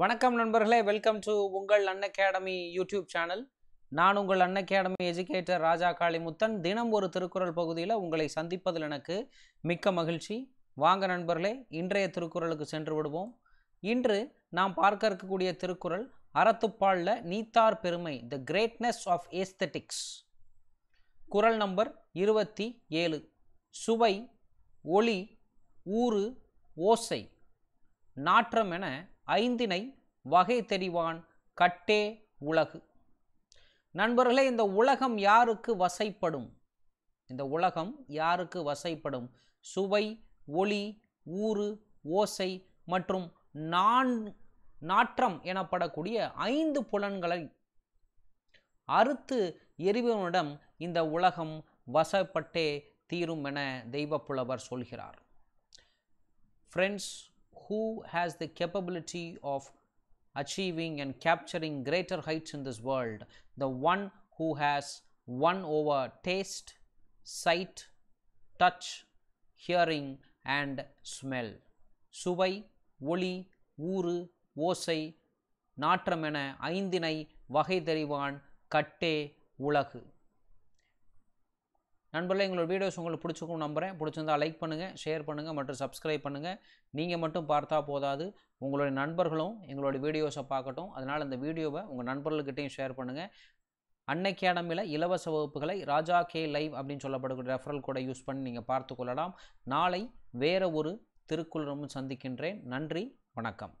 வணக்கம் நண்பர்களே welcome to உங்கள் அன் அகாடமி யூடியூப் சேனல் நான் உங்கள் Unacademy educator Raja Kalimuthan தினம் ஒரு திருக்குறள் பகுதியில் உங்களை சந்திப்பதில் எனக்கு மிக்க மகிழ்ச்சி வாங்க நண்பர்களே இன்றைய திருக்குறளுக்கு சென்று விடுவோம் இன்று நாம் பார்க்க இருக்கக்கூடிய திருக்குறள் அறத்துப்பாலில் நீத்தார் பெருமை the greatness of ascetics Kural number இருபத்தி ஏழு சுவை ஒளி ஊறு ஓசை நாற்றம் என ஐந்தினை வகை தெரிவான் கட்டே உலகு நண்பர்களே இந்த உலகம் யாருக்கு வசைப்படும் இந்த உலகம் யாருக்கு வசைப்படும் சுவை ஒளி ஊறு ஓசை மற்றும் நான் நாற்றம் எனப்படக்கூடிய ஐந்து புலன்களை அறுத்து எரிவனிடம் இந்த உலகம் வசப்பட்டே தீரும் என தெய்வப்புலவர் சொல்கிறார் friends who has the capability of achieving and capturing greater heights in this world, the one who has won over taste, sight, touch, hearing and smell. சுவை, ஒளி, ஊறு, ஓசை, நாற்றமென aindinai வகை therivan கட்டே உலகு நண்பர்களே எங்களோட வீடியோஸ் உங்களுக்கு பிடிச்சிக்கும் நம்புகிறேன் பிடிச்சிருந்தால் லைக் பண்ணுங்கள் ஷேர் பண்ணுங்கள் மற்றும் சப்ஸ்கிரைப் பண்ணுங்கள் நீங்கள் மட்டும் பார்த்தா போதாது உங்களுடைய நண்பர்களும் எங்களோட வீடியோஸை பார்க்கட்டும் அதனால் இந்த வீடியோவை உங்கள் நண்பர்கள்கிட்டையும் ஷேர் பண்ணுங்கள் அன்அகாடமியில் இலவச வகுப்புகளை ராஜா கே லைவ் அப்படின்னு சொல்லப்படக்கூடிய ரெஃபரல் கூட யூஸ் பண்ணி நீங்கள் பார்த்து கொள்ளலாம் நாளை வேறு ஒரு திருக்குறளும் சந்திக்கின்றேன் நன்றி வணக்கம்